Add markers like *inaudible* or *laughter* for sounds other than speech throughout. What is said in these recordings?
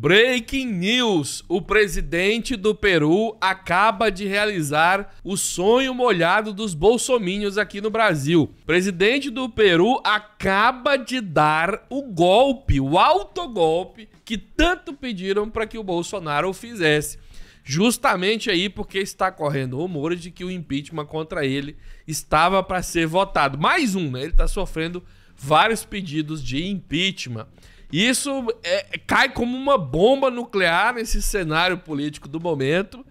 Breaking news: o presidente do Peru acaba de realizar o sonho molhado dos bolsominhos aqui no Brasil. O presidente do Peru acaba de dar o golpe, o autogolpe que tanto pediram para que o Bolsonaro fizesse. Justamente aí porque está correndo rumor de que o impeachment contra ele estava para ser votado. Mais um, né? Ele está sofrendo vários pedidos de impeachment. Isso é, cai como uma bomba nuclear nesse cenário político do momento.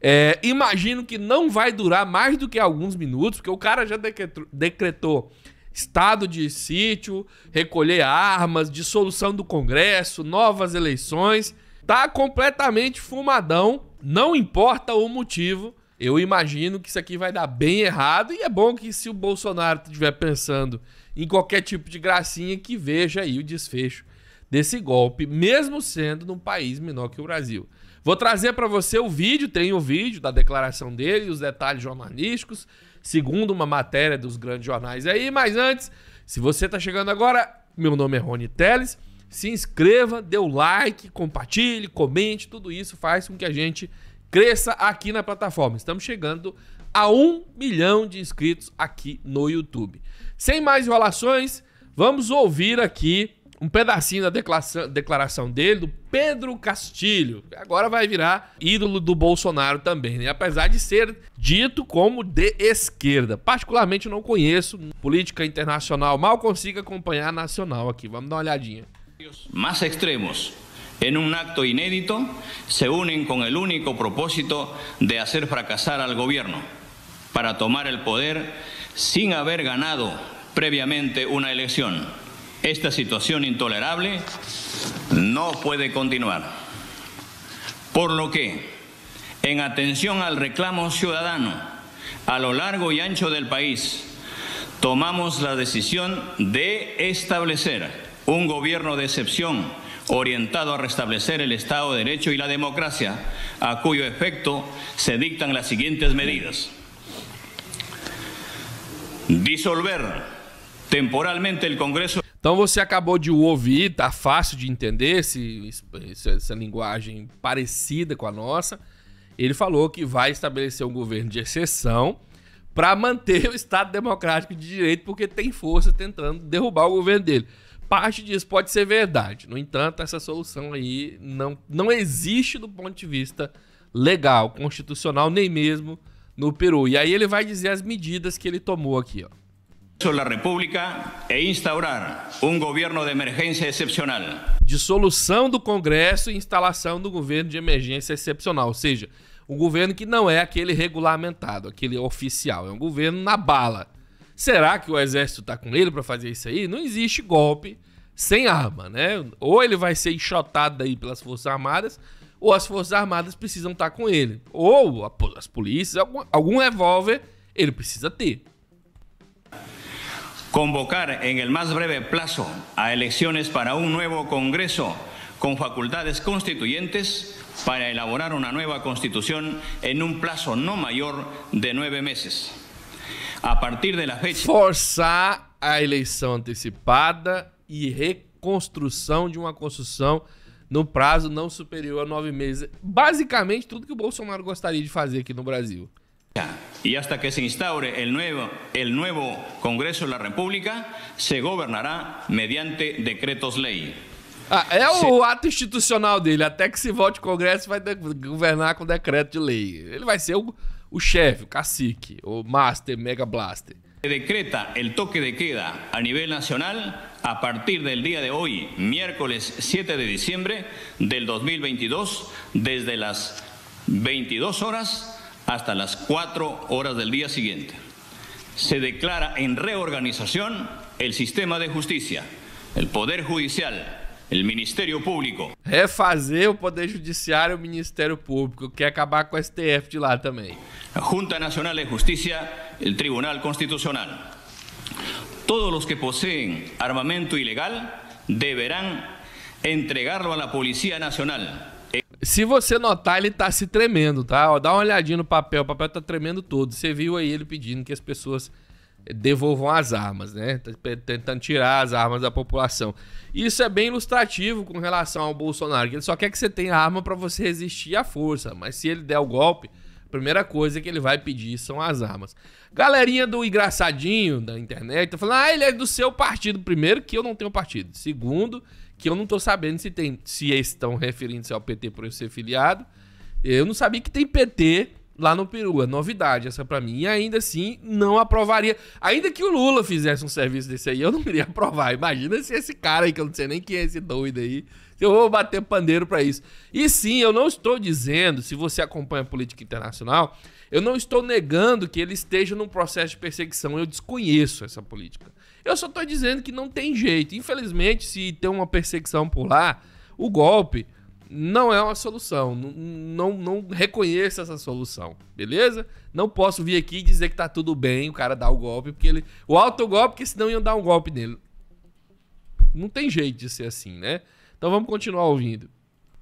É, imagino que não vai durar mais do que alguns minutos, porque o cara já decretou, decretou estado de sítio, recolher armas, dissolução do Congresso, novas eleições. Tá completamente fumadão, não importa o motivo. Eu imagino que isso aqui vai dar bem errado e é bom que se o Bolsonaro estiver pensando em qualquer tipo de gracinha que veja aí o desfecho desse golpe, mesmo sendo num país menor que o Brasil. Vou trazer para você o vídeo, tem o vídeo da declaração dele, os detalhes jornalísticos, segundo uma matéria dos grandes jornais aí, mas antes, se você está chegando agora, meu nome é Rony Teles, se inscreva, dê o like, compartilhe, comente, tudo isso faz com que a gente cresça aqui na plataforma. Estamos chegando a um milhão de inscritos aqui no YouTube. Sem mais enrolações, vamos ouvir aqui um pedacinho da declaração dele, do Pedro Castilho. Agora vai virar ídolo do Bolsonaro também, né? Apesar de ser dito como de esquerda. Particularmente não conheço política internacional, mal consigo acompanhar nacional aqui. Vamos dar uma olhadinha. Mais extremos. en un acto inédito, se unen con el único propósito de hacer fracasar al gobierno para tomar el poder sin haber ganado previamente una elección. Esta situación intolerable no puede continuar. Por lo que, en atención al reclamo ciudadano a lo largo y ancho del país, tomamos la decisión de establecer un gobierno de excepción orientado a restablecer el Estado de Derecho y la democracia, a cuyo efecto se dictan las siguientes medidas. Disolver temporalmente el Congreso Então você acabou de o ouvir, tá fácil de entender esse, essa linguagem parecida com a nossa. Ele falou que vai estabelecer um governo de exceção para manter *laughs* o Estado Democrático de Direito, porque tem força tentando derrubar o governo dele. Parte disso pode ser verdade. No entanto, essa solução aí não, não existe do ponto de vista legal, constitucional, nem mesmo no Peru. E aí ele vai dizer as medidas que ele tomou aqui, ó la República e instaurar um governo de emergência excepcional. Dissolução do Congresso e instalação do governo de emergência excepcional, ou seja, um governo que não é aquele regulamentado, aquele oficial, é um governo na bala. Será que o exército está com ele para fazer isso aí? Não existe golpe sem arma, né? Ou ele vai ser enxotado aí pelas Forças Armadas, ou as Forças Armadas precisam estar tá com ele. Ou as polícias, algum, algum revólver ele precisa ter convocar en el más breve plazo a elecciones para un nuevo Congreso con facultades constituyentes para elaborar una nueva constitución en un plazo no mayor de nueve meses. A partir de la fecha. Forçar a eleição antecipada e reconstrução de uma constituição no prazo não superior a nove meses. Basicamente, tudo que o Bolsonaro gostaria de fazer aqui no Brasil. Y hasta que se instaure el nuevo, el nuevo Congreso de la República, se gobernará mediante decretos ley. Ah, é o ato institucional dele. Até que se volte Congreso Va a governar con decreto de Él va vai ser o, o chefe, o cacique, o master, mega blaster. Se decreta el toque de queda a nivel nacional a partir del día de hoy, miércoles 7 de diciembre del 2022, desde las 22 horas hasta las 4 horas del día siguiente. Se declara en reorganización el sistema de justicia, el Poder Judicial, el Ministerio Público. Refazer el Poder Judiciário el Ministerio Público, que acabar con el STF de lá también. Junta Nacional de Justicia, el Tribunal Constitucional. Todos los que poseen armamento ilegal deberán entregarlo a la Policía Nacional Se você notar, ele tá se tremendo, tá? Ó, dá uma olhadinha no papel, o papel tá tremendo todo. Você viu aí ele pedindo que as pessoas devolvam as armas, né? Tá tentando tirar as armas da população. Isso é bem ilustrativo com relação ao Bolsonaro, que ele só quer que você tenha arma para você resistir à força, mas se ele der o golpe, a primeira coisa que ele vai pedir são as armas. Galerinha do engraçadinho da internet tá falando: "Ah, ele é do seu partido". Primeiro que eu não tenho partido. Segundo, que eu não tô sabendo se tem, se estão referindo-se ao PT por eu ser filiado. Eu não sabia que tem PT lá no Peru. É novidade essa para mim. E ainda assim, não aprovaria. Ainda que o Lula fizesse um serviço desse aí, eu não iria aprovar. Imagina se esse cara aí, que eu não sei nem quem é esse doido aí, eu vou bater pandeiro para isso. E sim, eu não estou dizendo, se você acompanha a política internacional, eu não estou negando que ele esteja num processo de perseguição. Eu desconheço essa política. Eu só estou dizendo que não tem jeito. Infelizmente, se tem uma perseguição por lá, o golpe não é uma solução. Não, não, não reconheço essa solução, beleza? Não posso vir aqui e dizer que tá tudo bem, o cara dá o golpe, porque ele. O alto golpe, porque senão iam dar um golpe nele. Não tem jeito de ser assim, né? Então vamos continuar ouvindo.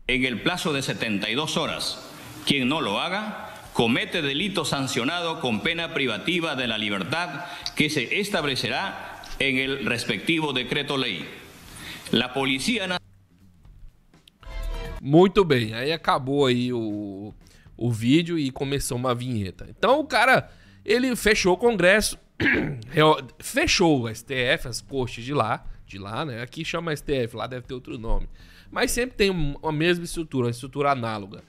Em el plazo de 72 horas, quem não lo haga comete delito sancionado con pena privativa de la libertad que se establecerá en el respectivo decreto ley. La Policía Nacional muito bem, aí acabou aí o, o vídeo e começou uma vinheta. Então o cara, ele fechou o Congresso, *clears throat* fechou o STF, as cortes de lá, de lá, né? Aqui chama STF, lá deve ter outro nome. Mas sempre tem a mesma estrutura, uma estrutura análoga.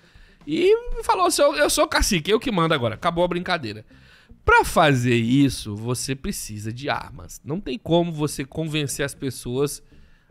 E falou assim, eu sou cacique, eu que mando agora, acabou a brincadeira. Para fazer isso, você precisa de armas. Não tem como você convencer as pessoas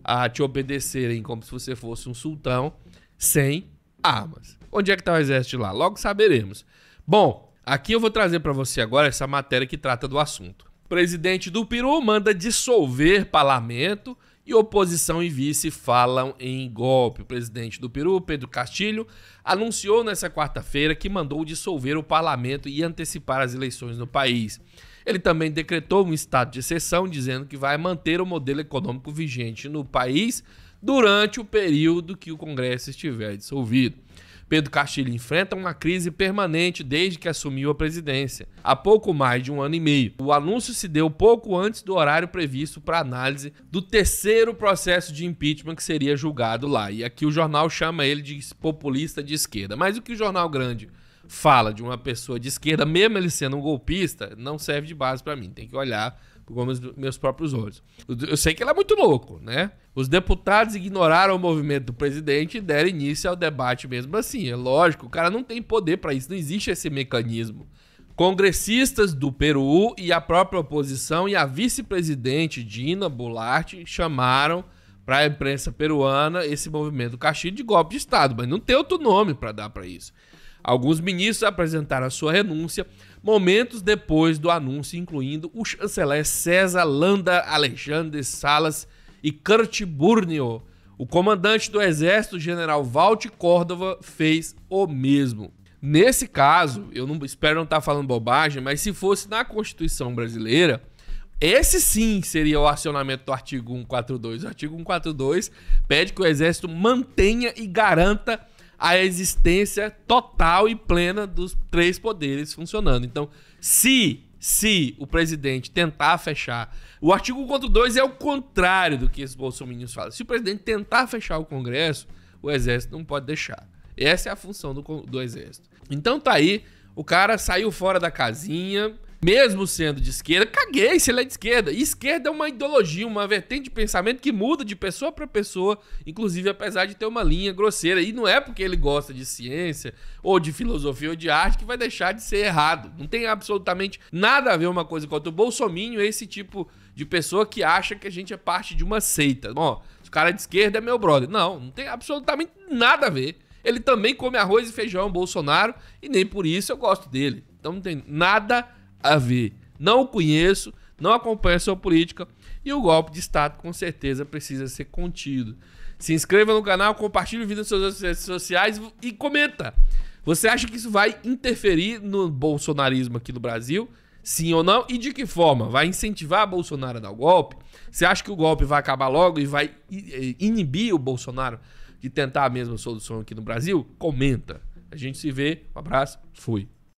a te obedecerem como se você fosse um sultão sem armas. Onde é que está o exército lá? Logo saberemos. Bom, aqui eu vou trazer para você agora essa matéria que trata do assunto. O presidente do Peru manda dissolver parlamento e oposição e vice falam em golpe. O presidente do Peru, Pedro Castilho, anunciou nesta quarta-feira que mandou dissolver o parlamento e antecipar as eleições no país. Ele também decretou um estado de exceção, dizendo que vai manter o modelo econômico vigente no país, durante o período que o Congresso estiver dissolvido. Pedro Castilho enfrenta uma crise permanente desde que assumiu a presidência, há pouco mais de um ano e meio. O anúncio se deu pouco antes do horário previsto para análise do terceiro processo de impeachment que seria julgado lá. E aqui o jornal chama ele de populista de esquerda. Mas o que o jornal grande fala de uma pessoa de esquerda, mesmo ele sendo um golpista, não serve de base para mim. Tem que olhar com meus próprios olhos. Eu sei que ele é muito louco, né? Os deputados ignoraram o movimento do presidente e deram início ao debate mesmo assim. É lógico, o cara não tem poder para isso, não existe esse mecanismo. Congressistas do Peru e a própria oposição e a vice-presidente Dina Boularte chamaram para a imprensa peruana esse movimento do de golpe de Estado, mas não tem outro nome para dar para isso. Alguns ministros apresentaram a sua renúncia momentos depois do anúncio, incluindo o chanceler César Landa Alexandre Salas e Kurt Burnio. O comandante do exército, general Walt Córdova, fez o mesmo. Nesse caso, eu não espero não estar tá falando bobagem, mas se fosse na Constituição brasileira, esse sim seria o acionamento do artigo 142. O artigo 142 pede que o exército mantenha e garanta a existência total e plena dos três poderes funcionando. Então, se se o presidente tentar fechar, o artigo 142 é o contrário do que esses bolsominions falam. Se o presidente tentar fechar o Congresso, o exército não pode deixar. Essa é a função do, do exército. Então tá aí, o cara saiu fora da casinha, mesmo sendo de esquerda, caguei se ele é de esquerda. esquerda é uma ideologia, uma vertente de pensamento que muda de pessoa para pessoa, inclusive apesar de ter uma linha grosseira. E não é porque ele gosta de ciência, ou de filosofia, ou de arte, que vai deixar de ser errado. Não tem absolutamente nada a ver uma coisa com a outra. O Bolsominho é esse tipo de pessoa que acha que a gente é parte de uma seita. Bom, o cara de esquerda é meu brother. Não, não tem absolutamente nada a ver. Ele também come arroz e feijão, Bolsonaro, e nem por isso eu gosto dele. Então não tem nada a a ver. Não conheço, não acompanho a sua política e o golpe de Estado com certeza precisa ser contido. Se inscreva no canal, compartilhe o vídeo nas suas redes sociais e comenta. Você acha que isso vai interferir no bolsonarismo aqui no Brasil? Sim ou não? E de que forma? Vai incentivar Bolsonaro a dar o golpe? Você acha que o golpe vai acabar logo e vai eh, inibir o Bolsonaro de tentar a mesma solução aqui no Brasil? Comenta. A gente se vê. Um abraço. Fui.